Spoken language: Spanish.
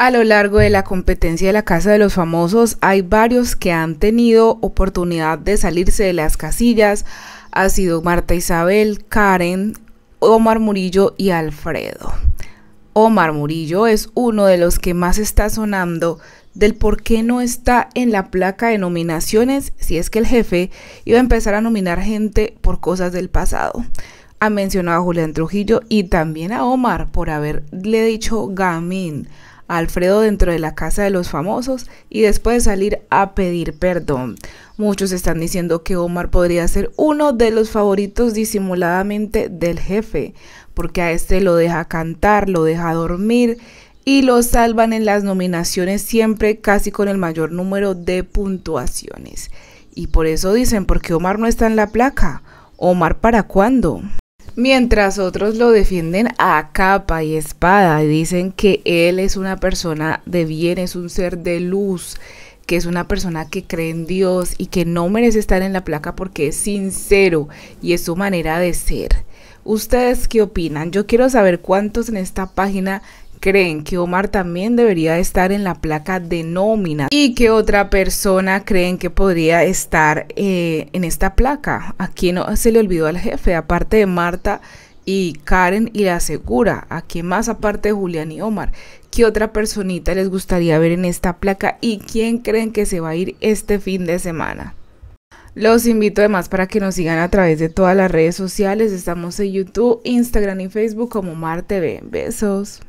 A lo largo de la competencia de la Casa de los Famosos hay varios que han tenido oportunidad de salirse de las casillas. Ha sido Marta Isabel, Karen, Omar Murillo y Alfredo. Omar Murillo es uno de los que más está sonando del por qué no está en la placa de nominaciones si es que el jefe iba a empezar a nominar gente por cosas del pasado ha mencionado a Julián Trujillo y también a Omar por haberle dicho gamín Alfredo dentro de la casa de los famosos y después salir a pedir perdón. Muchos están diciendo que Omar podría ser uno de los favoritos disimuladamente del jefe, porque a este lo deja cantar, lo deja dormir y lo salvan en las nominaciones siempre casi con el mayor número de puntuaciones. Y por eso dicen, porque Omar no está en la placa. Omar, ¿para cuándo? Mientras otros lo defienden a capa y espada, y dicen que él es una persona de bien, es un ser de luz, que es una persona que cree en Dios y que no merece estar en la placa porque es sincero y es su manera de ser. ¿Ustedes qué opinan? Yo quiero saber cuántos en esta página creen que Omar también debería estar en la placa de nómina y qué otra persona creen que podría estar eh, en esta placa. Aquí no se le olvidó al jefe, aparte de Marta y Karen y la Segura, ¿a quién más aparte de Julián y Omar? ¿Qué otra personita les gustaría ver en esta placa y quién creen que se va a ir este fin de semana? Los invito además para que nos sigan a través de todas las redes sociales. Estamos en YouTube, Instagram y Facebook como Mar TV. Besos.